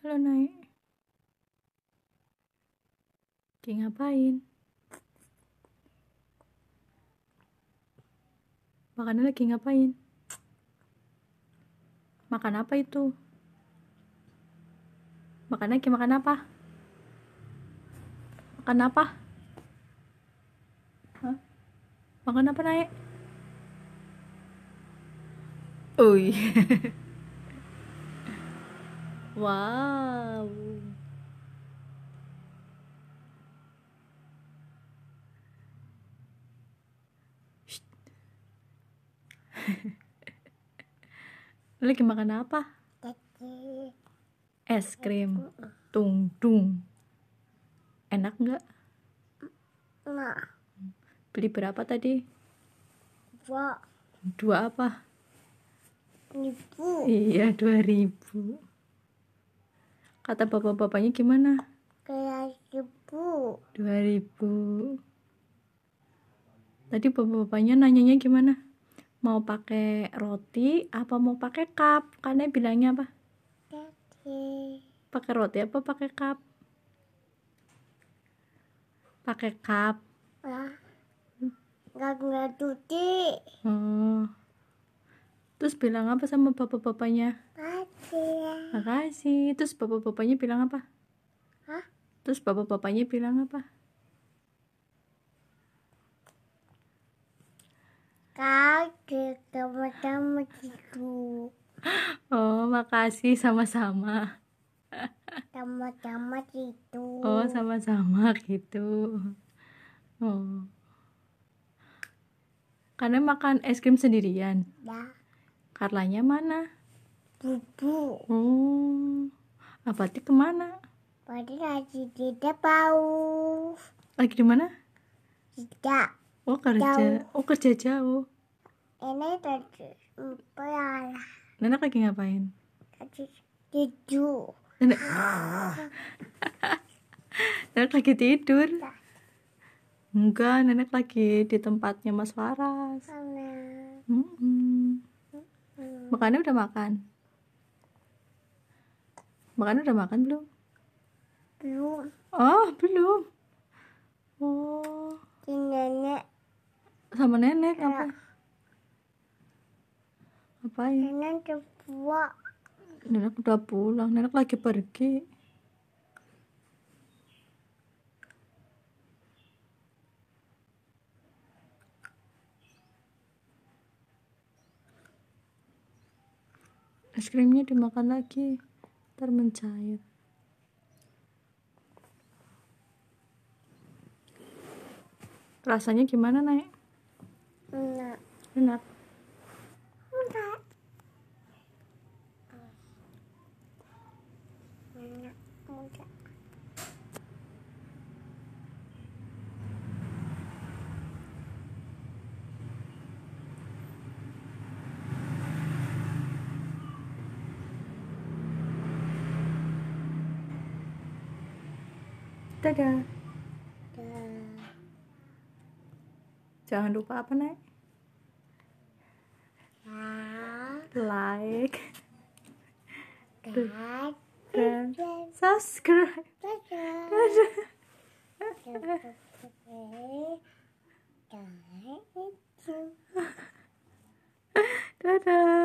halo naik kayak ngapain makanan lagi ngapain makan apa itu makan lagi makan apa makan apa Hah? makan apa naik oi wow Lu lagi makan apa? Es krim. Tung dung. Enak nggak? Nah. Beli berapa tadi? Dua. Dua apa? Ribu. Iya, dua ribu kata bapak-bapaknya gimana dua ribu dua ribu tadi bapak-bapaknya nanyanya gimana mau pakai roti apa mau pakai cup karena bilangnya apa roti pakai roti apa pakai cup pakai cup ah nggak ngerti hmm. Oh. terus bilang apa sama bapak-bapaknya ah makasih terus bapak-bapaknya bilang apa Hah? terus bapak-bapaknya bilang apa kaget sama-sama gitu oh makasih sama-sama sama-sama gitu oh sama-sama gitu oh karena makan es krim sendirian ya. Karlanya mana? Bubu. Oh. Abati ah, kemana? Abati lagi di Depau. Lagi di mana? Kerja. Oh kerja. Jauh. Oh kerja jauh. Ini tadi pulang. Nenek lagi ngapain? Lagi tidur. Nenek. nenek lagi tidur. Enggak, nenek lagi di tempatnya Mas faras makanya Mm -mm. Makannya udah makan? Makan udah makan belum? Belum. Oh, belum. Oh. Di nenek. Sama nenek ya. apa? Apa ya? Nenek udah pulang. Nenek udah pulang. Nenek lagi pergi. Es krimnya dimakan lagi termencair. Rasanya gimana, naik Enak. Enak. Enak. Enak. Enak. Dadah. Dadah. Jangan lupa apa, Nek? Like. Like. Dan subscribe. Dadah. Dadah. Dadah. Dadah.